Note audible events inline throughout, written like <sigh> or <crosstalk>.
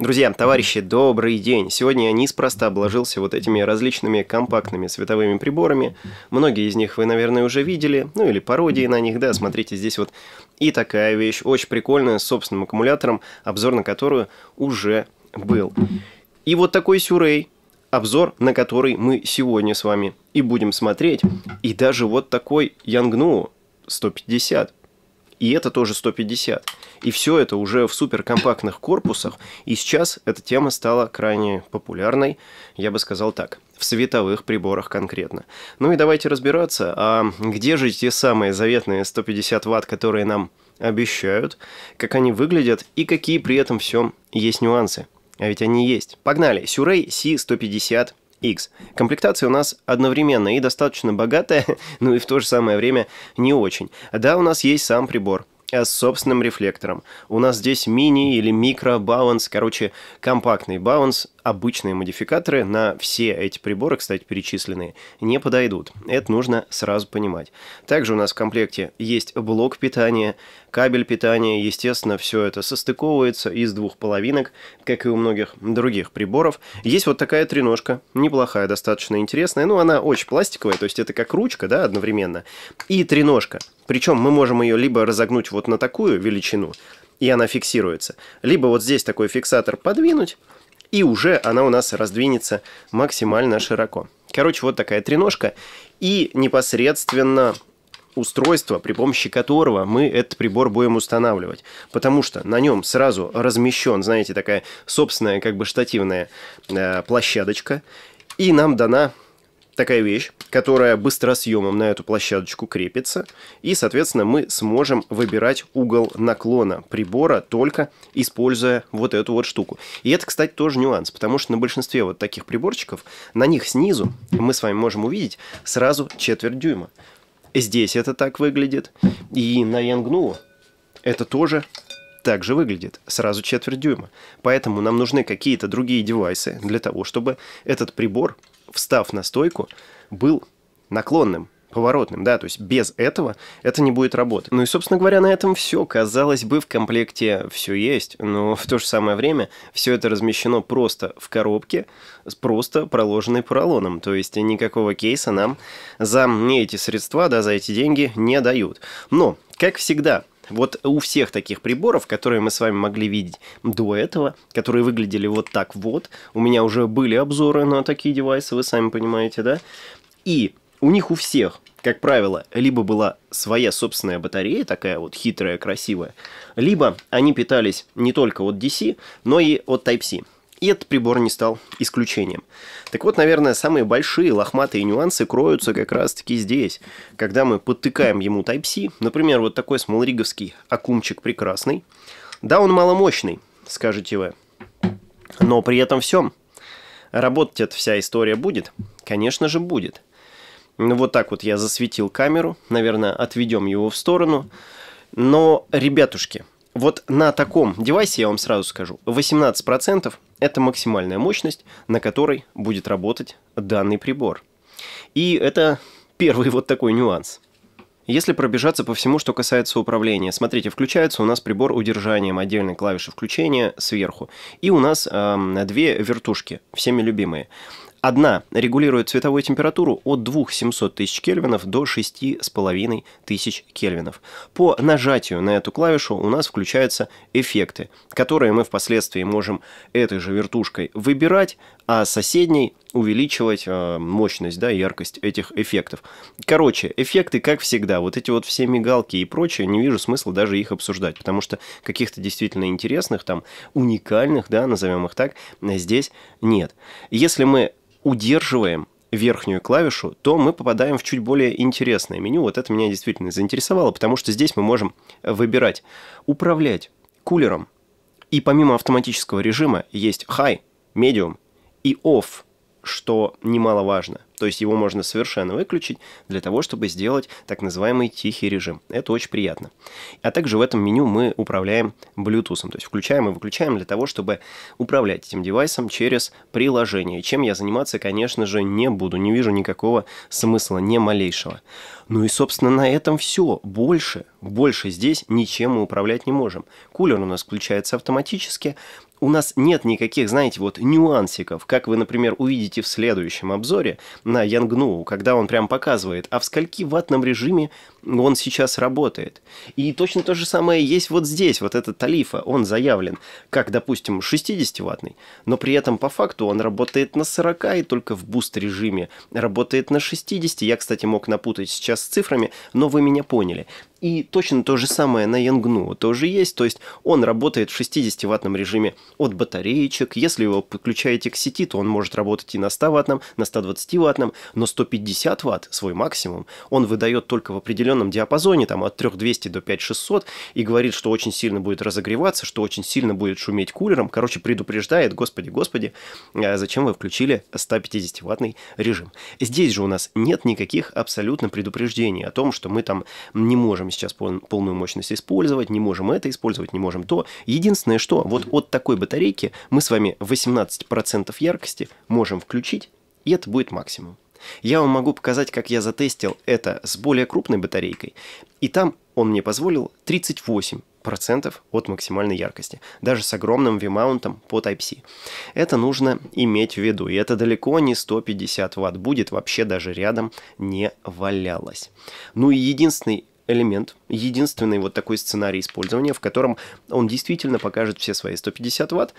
Друзья, товарищи, добрый день! Сегодня я неспроста обложился вот этими различными компактными световыми приборами. Многие из них вы, наверное, уже видели, ну или пародии на них, да, смотрите, здесь вот и такая вещь, очень прикольная, с собственным аккумулятором, обзор на которую уже был. И вот такой сюрей, обзор на который мы сегодня с вами и будем смотреть. И даже вот такой Янгну 150 и это тоже 150. И все это уже в суперкомпактных корпусах, и сейчас эта тема стала крайне популярной, я бы сказал так в световых приборах конкретно. Ну и давайте разбираться, а где же те самые заветные 150 ватт, которые нам обещают, как они выглядят и какие при этом всем есть нюансы. А ведь они есть. Погнали! Сюрей C150 X. Комплектация у нас одновременно и достаточно богатая, <laughs> ну и в то же самое время не очень. Да, у нас есть сам прибор, э, с собственным рефлектором. У нас здесь мини или микро баунс, короче, компактный баунс обычные модификаторы на все эти приборы, кстати, перечисленные, не подойдут. Это нужно сразу понимать. Также у нас в комплекте есть блок питания, кабель питания. Естественно, все это состыковывается из двух половинок, как и у многих других приборов. Есть вот такая треножка, неплохая, достаточно интересная. Ну, она очень пластиковая, то есть это как ручка, да, одновременно. И треножка. Причем мы можем ее либо разогнуть вот на такую величину, и она фиксируется. Либо вот здесь такой фиксатор подвинуть, и уже она у нас раздвинется максимально широко. Короче, вот такая треножка. И непосредственно устройство, при помощи которого мы этот прибор будем устанавливать. Потому что на нем сразу размещен, знаете, такая собственная как бы штативная э, площадочка. И нам дана такая вещь, которая быстросъемом на эту площадочку крепится, и, соответственно, мы сможем выбирать угол наклона прибора только используя вот эту вот штуку. И это, кстати, тоже нюанс, потому что на большинстве вот таких приборчиков, на них снизу мы с вами можем увидеть сразу четверть дюйма. Здесь это так выглядит, и на Янгну это тоже так же выглядит сразу четверть дюйма. Поэтому нам нужны какие-то другие девайсы для того, чтобы этот прибор встав на стойку, был наклонным, поворотным, да, то есть без этого это не будет работать. Ну и, собственно говоря, на этом все. Казалось бы, в комплекте все есть, но в то же самое время все это размещено просто в коробке, просто проложенной поролоном, то есть никакого кейса нам за не эти средства, да, за эти деньги не дают. Но, как всегда, вот у всех таких приборов, которые мы с вами могли видеть до этого, которые выглядели вот так вот, у меня уже были обзоры на такие девайсы, вы сами понимаете, да? И у них у всех, как правило, либо была своя собственная батарея, такая вот хитрая, красивая, либо они питались не только от DC, но и от Type-C. И этот прибор не стал исключением. Так вот, наверное, самые большие лохматые нюансы кроются как раз-таки здесь, когда мы подтыкаем ему Type-C, например, вот такой смолриговский акумчик прекрасный. Да, он маломощный, скажете вы, но при этом всем. Работать эта вся история будет? Конечно же будет. Ну, вот так вот я засветил камеру, наверное, отведем его в сторону. Но, ребятушки, вот на таком девайсе, я вам сразу скажу, 18% это максимальная мощность, на которой будет работать данный прибор. И это первый вот такой нюанс. Если пробежаться по всему, что касается управления, смотрите, включается у нас прибор удержанием отдельной клавиши включения сверху. И у нас э, две вертушки, всеми любимые. Одна регулирует цветовую температуру от 2700 тысяч кельвинов до 6500 кельвинов. По нажатию на эту клавишу у нас включаются эффекты, которые мы впоследствии можем этой же вертушкой выбирать, а соседней увеличивать а, мощность, да, яркость этих эффектов. Короче, эффекты, как всегда, вот эти вот все мигалки и прочее, не вижу смысла даже их обсуждать, потому что каких-то действительно интересных, там, уникальных, да, назовем их так, здесь нет. Если мы удерживаем верхнюю клавишу, то мы попадаем в чуть более интересное меню. Вот это меня действительно заинтересовало, потому что здесь мы можем выбирать управлять кулером. И помимо автоматического режима есть high, medium и off, что немаловажно. То есть его можно совершенно выключить для того, чтобы сделать так называемый тихий режим. Это очень приятно. А также в этом меню мы управляем Bluetooth. То есть включаем и выключаем для того, чтобы управлять этим девайсом через приложение. Чем я заниматься, конечно же, не буду. Не вижу никакого смысла, ни малейшего. Ну и, собственно, на этом все. Больше, больше здесь ничем мы управлять не можем. Кулер у нас включается автоматически у нас нет никаких, знаете, вот нюансиков, как вы, например, увидите в следующем обзоре на Янгну, когда он прям показывает, а в скольки ваттном режиме он сейчас работает. И точно то же самое есть вот здесь, вот этот Талифа, он заявлен как, допустим, 60-ваттный, но при этом по факту он работает на 40 и только в буст-режиме работает на 60. Я, кстати, мог напутать сейчас с цифрами, но вы меня поняли. И точно то же самое на Янгну тоже есть, то есть он работает в 60-ваттном режиме от батареечек, если его подключаете к сети, то он может работать и на 100-ваттном, на 120-ваттном, но 150 ватт, свой максимум, он выдает только в определенном определенном диапазоне, там от 3200 до 5600, и говорит, что очень сильно будет разогреваться, что очень сильно будет шуметь кулером. Короче, предупреждает, господи, господи, а зачем вы включили 150-ваттный режим. Здесь же у нас нет никаких абсолютно предупреждений о том, что мы там не можем сейчас полную мощность использовать, не можем это использовать, не можем то. Единственное, что вот от такой батарейки мы с вами 18% яркости можем включить, и это будет максимум. Я вам могу показать, как я затестил это с более крупной батарейкой, и там он мне позволил 38 процентов от максимальной яркости, даже с огромным вимаунтом по Type-C. Это нужно иметь в виду, и это далеко не 150 ватт будет, вообще даже рядом не валялось. Ну и единственный элемент, единственный вот такой сценарий использования, в котором он действительно покажет все свои 150 ватт,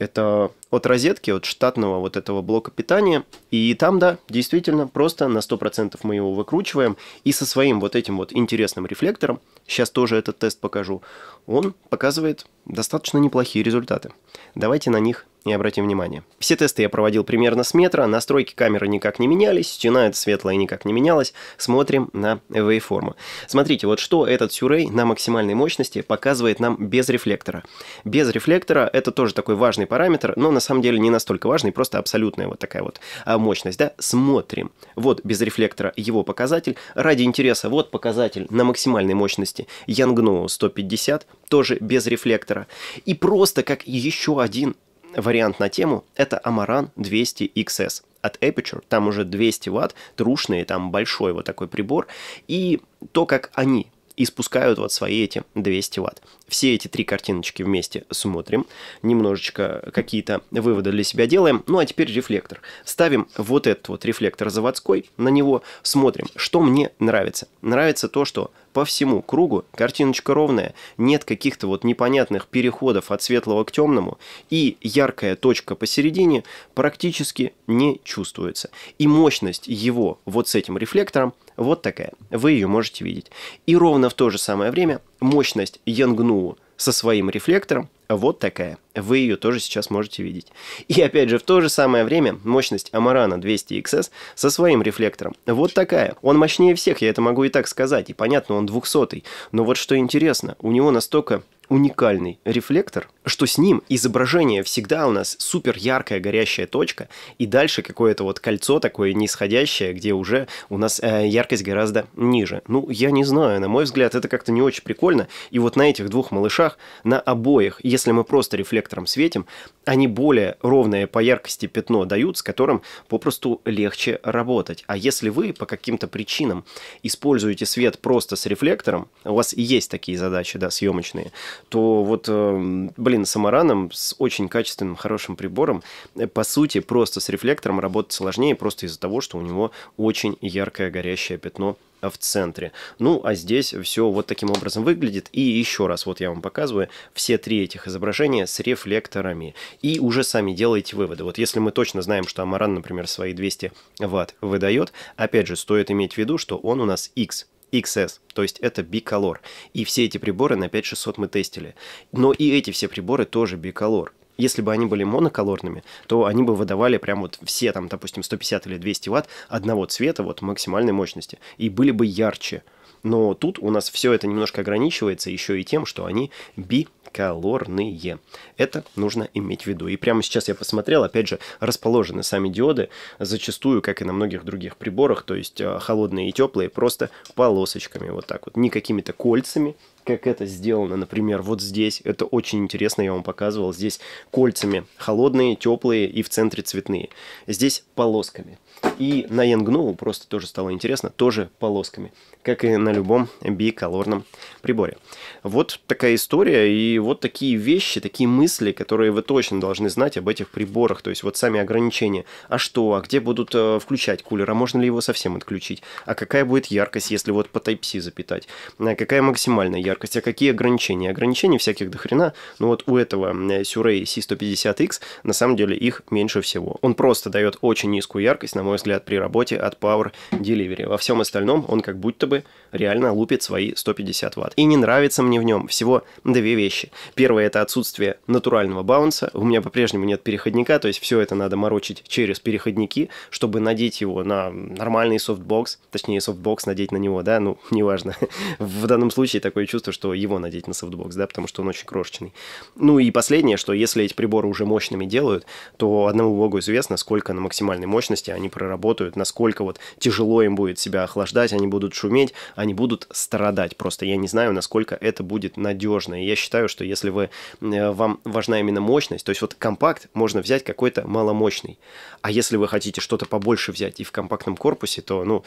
это от розетки, от штатного вот этого блока питания. И там, да, действительно, просто на 100% мы его выкручиваем. И со своим вот этим вот интересным рефлектором сейчас тоже этот тест покажу, он показывает достаточно неплохие результаты. Давайте на них и обратим внимание. Все тесты я проводил примерно с метра, настройки камеры никак не менялись, стена это светлая никак не менялась. Смотрим на waveform. Смотрите, вот что этот сюрей на максимальной мощности показывает нам без рефлектора. Без рефлектора это тоже такой важный параметр, но на самом деле не настолько важный, просто абсолютная вот такая вот а, мощность, да? Смотрим. Вот без рефлектора его показатель. Ради интереса, вот показатель на максимальной мощности скорости. Янгну 150, тоже без рефлектора. И просто как еще один вариант на тему – это Amaran 200XS от Aperture, там уже 200 ватт, трушные, там большой вот такой прибор, и то, как они испускают вот свои эти 200 ватт. Все эти три картиночки вместе смотрим, немножечко какие-то выводы для себя делаем. Ну а теперь рефлектор. Ставим вот этот вот рефлектор заводской, на него смотрим, что мне нравится. Нравится то, что по всему кругу, картиночка ровная, нет каких-то вот непонятных переходов от светлого к темному, и яркая точка посередине практически не чувствуется. И мощность его вот с этим рефлектором вот такая. Вы ее можете видеть. И ровно в то же самое время мощность Янгну со своим рефлектором вот такая. Вы ее тоже сейчас можете видеть. И опять же, в то же самое время мощность Амарана 200XS со своим рефлектором вот такая. Он мощнее всех, я это могу и так сказать. И понятно, он 200 -й. Но вот что интересно, у него настолько уникальный рефлектор, что с ним изображение всегда у нас супер яркая горящая точка, и дальше какое-то вот кольцо такое нисходящее, где уже у нас э, яркость гораздо ниже. Ну, я не знаю, на мой взгляд, это как-то не очень прикольно. И вот на этих двух малышах, на обоих, если мы просто рефлектором светим, они более ровное по яркости пятно дают, с которым попросту легче работать. А если вы по каким-то причинам используете свет просто с рефлектором, у вас есть такие задачи, да, съемочные, то вот, эм, блин, с Амараном, с очень качественным, хорошим прибором, э, по сути, просто с рефлектором работать сложнее, просто из-за того, что у него очень яркое горящее пятно в центре. Ну, а здесь все вот таким образом выглядит. И еще раз, вот я вам показываю все три этих изображения с рефлекторами. И уже сами делайте выводы. Вот если мы точно знаем, что Амаран, например, свои 200 ватт выдает, опять же, стоит иметь в виду, что он у нас X XS, то есть это Bicolor. И все эти приборы на 5600 мы тестили. Но и эти все приборы тоже Bicolor. Если бы они были моноколорными, то они бы выдавали прям вот все там, допустим, 150 или 200 ватт одного цвета, вот максимальной мощности, и были бы ярче. Но тут у нас все это немножко ограничивается еще и тем, что они би биколорные. Это нужно иметь в виду. И прямо сейчас я посмотрел, опять же, расположены сами диоды зачастую, как и на многих других приборах, то есть э, холодные и теплые, просто полосочками вот так вот, не какими-то кольцами, как это сделано, например, вот здесь. Это очень интересно, я вам показывал. Здесь кольцами холодные, теплые и в центре цветные. Здесь полосками. И на Янгнову просто тоже стало интересно, тоже полосками, как и на любом биколорном приборе. Вот такая история и вот такие вещи, такие мысли, которые вы точно должны знать об этих приборах, то есть вот сами ограничения. А что, а где будут э, включать кулер, а можно ли его совсем отключить? А какая будет яркость, если вот по Type-C запитать? А какая максимальная яркость? яркость, а какие ограничения? Ограничений всяких дохрена но ну, вот у этого Surrey C150X на самом деле их меньше всего. Он просто дает очень низкую яркость, на мой взгляд, при работе от Power Delivery. Во всем остальном он как будто бы реально лупит свои 150 ватт. И не нравится мне в нем всего две вещи. Первое это отсутствие натурального баунса. У меня по-прежнему нет переходника, то есть все это надо морочить через переходники, чтобы надеть его на нормальный софтбокс, точнее софтбокс надеть на него, да, ну, <laughs> неважно. В данном случае такое чувство чувство, что его надеть на софтбокс, да, потому что он очень крошечный. Ну и последнее, что если эти приборы уже мощными делают, то одному богу известно, сколько на максимальной мощности они проработают, насколько вот тяжело им будет себя охлаждать, они будут шуметь, они будут страдать просто. Я не знаю, насколько это будет надежно. И я считаю, что если вы, э, вам важна именно мощность, то есть вот компакт можно взять какой-то маломощный. А если вы хотите что-то побольше взять и в компактном корпусе, то, ну,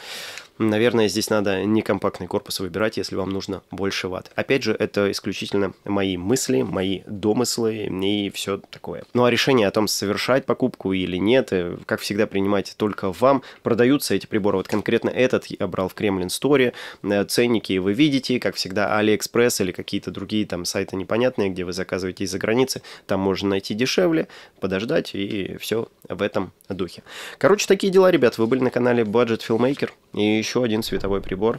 наверное, здесь надо не компактный корпус выбирать, если вам нужно больше ватт формат. Опять же, это исключительно мои мысли, мои домыслы и все такое. Ну а решение о том, совершать покупку или нет, э, как всегда, принимайте только вам. Продаются эти приборы. Вот конкретно этот я брал в Кремлин Стори. Э, ценники вы видите, как всегда, Алиэкспресс или какие-то другие там сайты непонятные, где вы заказываете из-за границы. Там можно найти дешевле, подождать и все в этом духе. Короче, такие дела, ребят. Вы были на канале Budget Filmmaker и еще один световой прибор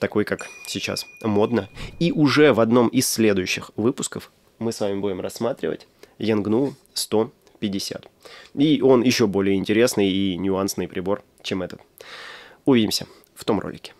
такой, как сейчас модно. И уже в одном из следующих выпусков мы с вами будем рассматривать Янгну 150. И он еще более интересный и нюансный прибор, чем этот. Увидимся в том ролике.